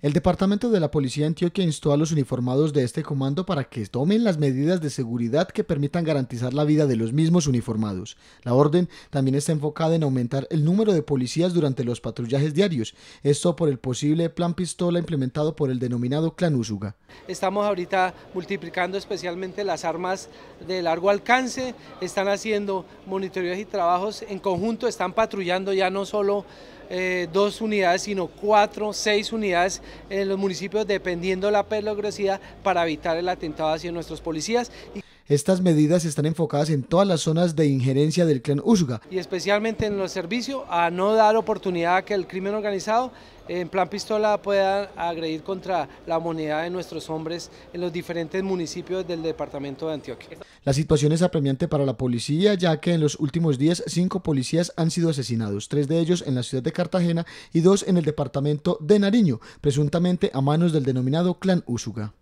El departamento de la Policía de Antioquia instó a los uniformados de este comando para que tomen las medidas de seguridad que permitan garantizar la vida de los mismos uniformados. La orden también está enfocada en aumentar el número de policías durante los patrullajes diarios, esto por el posible plan pistola implementado por el denominado Clan Usuga. Estamos ahorita multiplicando especialmente las armas de largo alcance, están haciendo monitoreos y trabajos en conjunto, están patrullando ya no solo eh, dos unidades, sino cuatro, seis unidades en los municipios, dependiendo la peligrosidad, para evitar el atentado hacia nuestros policías. Y estas medidas están enfocadas en todas las zonas de injerencia del clan Usuga. Y especialmente en los servicios, a no dar oportunidad a que el crimen organizado en plan pistola pueda agredir contra la moneda de nuestros hombres en los diferentes municipios del departamento de Antioquia. La situación es apremiante para la policía, ya que en los últimos días cinco policías han sido asesinados, tres de ellos en la ciudad de Cartagena y dos en el departamento de Nariño, presuntamente a manos del denominado clan Usuga.